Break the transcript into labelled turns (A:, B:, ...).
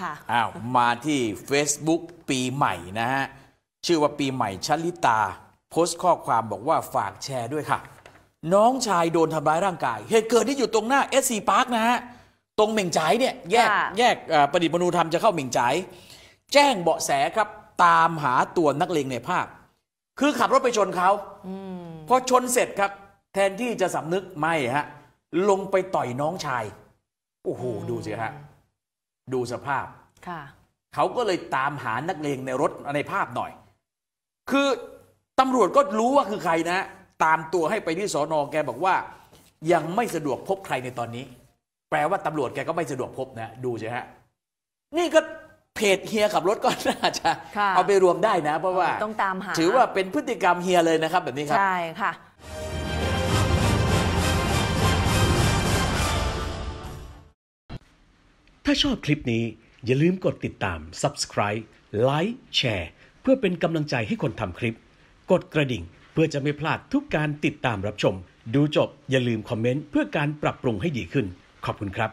A: ค่ะ
B: อ้าวมาที่ Facebook ปีใหม่นะฮะ ชื่อว่าปีใหม่ชลิตา โพสต์ข้อความบอกว่าฝากแชร์ด้วยค่ะ น้องชายโดนทำร้ายร่างกาย เหตุเกิดที่อยู่ตรงหน้า s พาร์คนะฮะ ตรงเหม่งจ๋ายเนี่ย แยกแยกประดิษฐ์มนูธรรมจะเข้าเหม่งจ๋ายแจ้งเบาะแสครับ ตามหาตัวนักเลงในภาพ คือขับรถไปชนเขาอพอชนเสร็จครับ แทนที่จะสำนึกไม่ฮะลงไปต่อยน้องชายโอ้โหดูสิฮะดูสภาพ เขาก็เลยตามหานักเลงในรถในภาพหน่อย คือตำรวจก็รู้ว่าคือใครนะ ตามตัวให้ไปที่สอนอแกบอกว่า ยังไม่สะดวกพบใครในตอนนี้ แปลว่าตำรวจแกก็ไม่สะดวกพบนะ ดูใช่ฮะ นี่ก็เพจเฮียขับรถก็น่าจะเอาไปรวมได้นะ เพราะว่าต้อง
C: ตามหาถือว่า
B: เป็นพฤติกรรมเฮียเลยนะครับ แบบนี้ครับ ใช่ค่ะ
D: ถ้าชอบคลิปนี้ อย่าลืมกดติดตาม subscribe ไลค์แชร์เพื่อเป็นกำลังใจให้คนทำคลิป กดกระดิ่งเพื่อจะไม่พลาดทุกการติดตามรับชม ดูจบอย่าลืมคอมเมนต์เพื่อการปรับปรุงให้ดีขึ้น ขอบคุณครับ